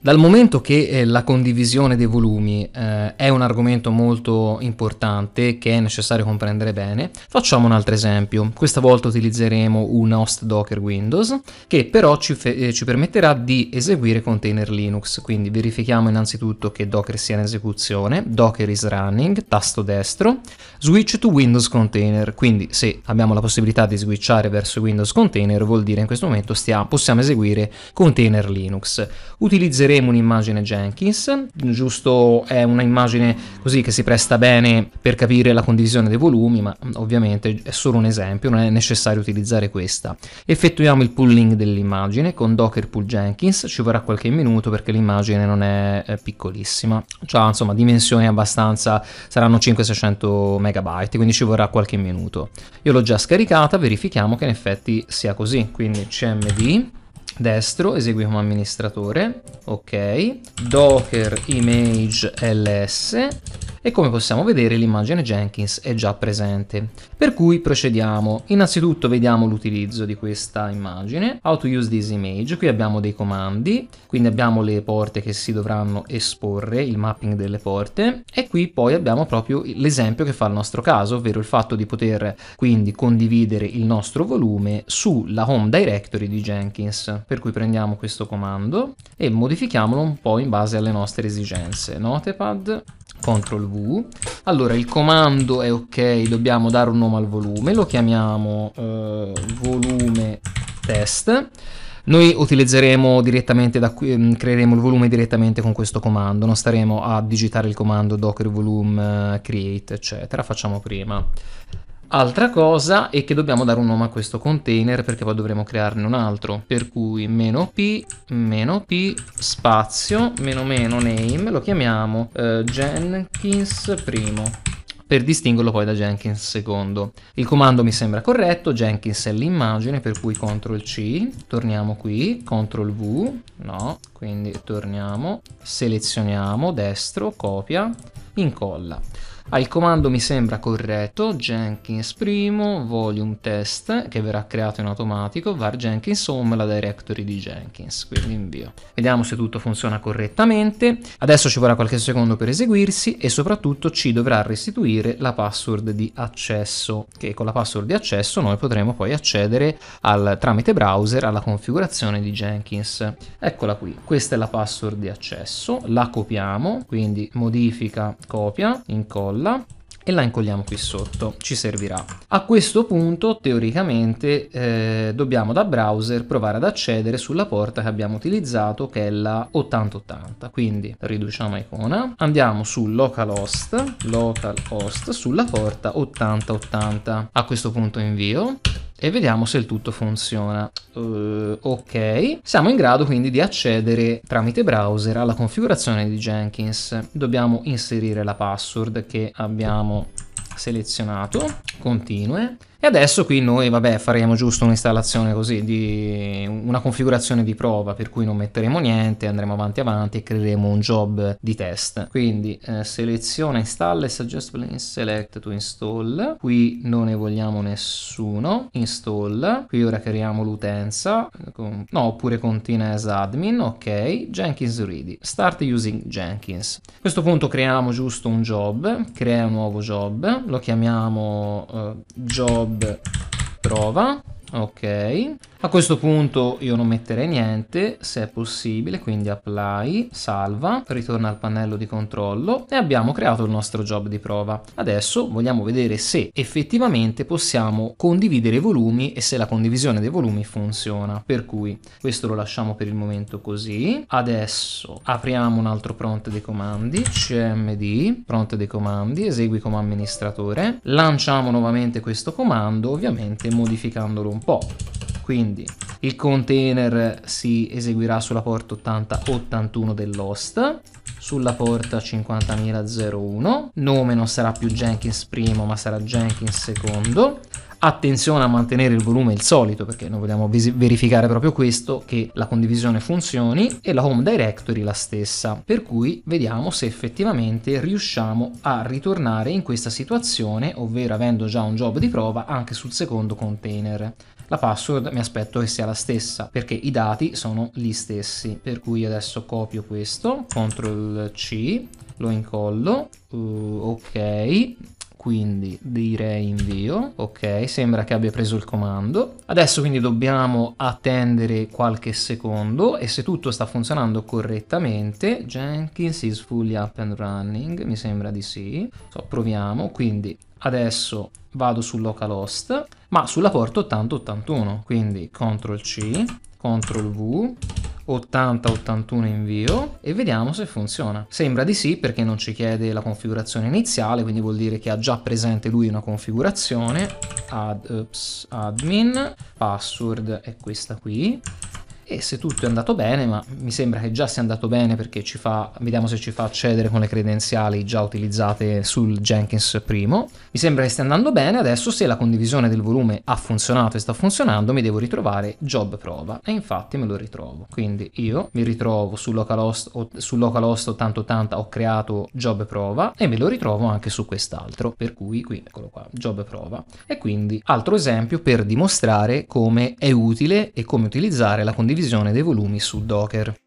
Dal momento che eh, la condivisione dei volumi eh, è un argomento molto importante che è necessario comprendere bene, facciamo un altro esempio. Questa volta utilizzeremo un host Docker Windows che però ci, eh, ci permetterà di eseguire container Linux. Quindi verifichiamo innanzitutto che Docker sia in esecuzione, Docker is running, tasto destro, switch to Windows Container. Quindi se abbiamo la possibilità di switchare verso Windows Container vuol dire in questo momento stia, possiamo eseguire container Linux. Utilizzeremo useremo un'immagine Jenkins, giusto è un'immagine così che si presta bene per capire la condivisione dei volumi, ma mm, ovviamente è solo un esempio, non è necessario utilizzare questa. Effettuiamo il pulling dell'immagine con docker pull Jenkins, ci vorrà qualche minuto perché l'immagine non è eh, piccolissima, ha insomma dimensioni abbastanza, saranno 500-600 megabyte, quindi ci vorrà qualche minuto. Io l'ho già scaricata, verifichiamo che in effetti sia così, quindi cmd destro, esegui come amministratore, ok, docker image ls e come possiamo vedere l'immagine Jenkins è già presente. Per cui procediamo. Innanzitutto vediamo l'utilizzo di questa immagine, how to use this image, qui abbiamo dei comandi, quindi abbiamo le porte che si dovranno esporre, il mapping delle porte e qui poi abbiamo proprio l'esempio che fa il nostro caso, ovvero il fatto di poter quindi condividere il nostro volume sulla home directory di Jenkins, per cui prendiamo questo comando e modifichiamolo un po' in base alle nostre esigenze. Notepad CTRL V. Allora, il comando è ok, dobbiamo dare un nome al volume, lo chiamiamo eh, volume test. Noi utilizzeremo direttamente da qui, mm, creeremo il volume direttamente con questo comando, non staremo a digitare il comando docker volume eh, create, eccetera, facciamo prima. Altra cosa è che dobbiamo dare un nome a questo container perché poi dovremo crearne un altro, per cui meno p, meno p, spazio, meno meno name, lo chiamiamo eh, Jenkins primo per distinguerlo poi da Jenkins secondo. Il comando mi sembra corretto, Jenkins è l'immagine, per cui CTRL C, torniamo qui, CTRL V, no, quindi torniamo, selezioniamo, destro, copia, incolla. Al comando mi sembra corretto, Jenkins primo, volume test, che verrà creato in automatico, var Jenkins home, la directory di Jenkins, quindi invio. Vediamo se tutto funziona correttamente. Adesso ci vorrà qualche secondo per eseguirsi e soprattutto ci dovrà restituire la password di accesso, che con la password di accesso noi potremo poi accedere al, tramite browser alla configurazione di Jenkins. Eccola qui, questa è la password di accesso, la copiamo, quindi modifica, copia, incolla incolla e la incolliamo qui sotto, ci servirà. A questo punto teoricamente eh, dobbiamo da browser provare ad accedere sulla porta che abbiamo utilizzato che è la 8080, quindi riduciamo icona, andiamo su localhost, localhost sulla porta 8080, a questo punto invio e vediamo se il tutto funziona. Uh, ok, siamo in grado quindi di accedere tramite browser alla configurazione di Jenkins. Dobbiamo inserire la password che abbiamo selezionato, continue, e adesso qui noi, vabbè, faremo giusto un'installazione così, di una configurazione di prova, per cui non metteremo niente, andremo avanti avanti e creeremo un job di test. Quindi eh, seleziona install, e suggest select to install. Qui non ne vogliamo nessuno. Install. Qui ora creiamo l'utenza. Eh, no, oppure container as admin. Ok. Jenkins ready. Start using Jenkins. A questo punto creiamo giusto un job. Crea un nuovo job. Lo chiamiamo eh, job job prova. Ok. A questo punto io non metterei niente, se è possibile, quindi apply, salva, ritorna al pannello di controllo e abbiamo creato il nostro job di prova. Adesso vogliamo vedere se effettivamente possiamo condividere i volumi e se la condivisione dei volumi funziona. Per cui questo lo lasciamo per il momento così. Adesso apriamo un altro prompt dei comandi, cmd, prompt dei comandi, esegui come amministratore. Lanciamo nuovamente questo comando, ovviamente modificandolo un po' quindi il container si eseguirà sulla porta 8081 dell'host sulla porta 50.001 nome non sarà più Jenkins primo ma sarà Jenkins secondo attenzione a mantenere il volume il solito perché noi vogliamo verificare proprio questo che la condivisione funzioni e la home directory la stessa per cui vediamo se effettivamente riusciamo a ritornare in questa situazione ovvero avendo già un job di prova anche sul secondo container la password mi aspetto che sia la stessa perché i dati sono gli stessi per cui adesso copio questo ctrl c lo incollo uh, ok quindi direi invio ok sembra che abbia preso il comando adesso quindi dobbiamo attendere qualche secondo e se tutto sta funzionando correttamente Jenkins is fully up and running mi sembra di sì so, proviamo quindi adesso vado sul localhost ma sulla porta 8081 quindi CTRL C CTRL V 80-81 invio e vediamo se funziona. Sembra di sì perché non ci chiede la configurazione iniziale, quindi vuol dire che ha già presente lui una configurazione. Ad, ups, admin, password è questa qui e se tutto è andato bene, ma mi sembra che già sia andato bene perché ci fa, vediamo se ci fa accedere con le credenziali già utilizzate sul Jenkins primo. Mi sembra che stia andando bene, adesso se la condivisione del volume ha funzionato e sta funzionando, mi devo ritrovare job prova e infatti me lo ritrovo. Quindi io mi ritrovo su localhost, su localhost 8080 ho creato job prova e me lo ritrovo anche su quest'altro, per cui qui eccolo qua, job prova. E quindi altro esempio per dimostrare come è utile e come utilizzare la condivisione divisione dei volumi su Docker.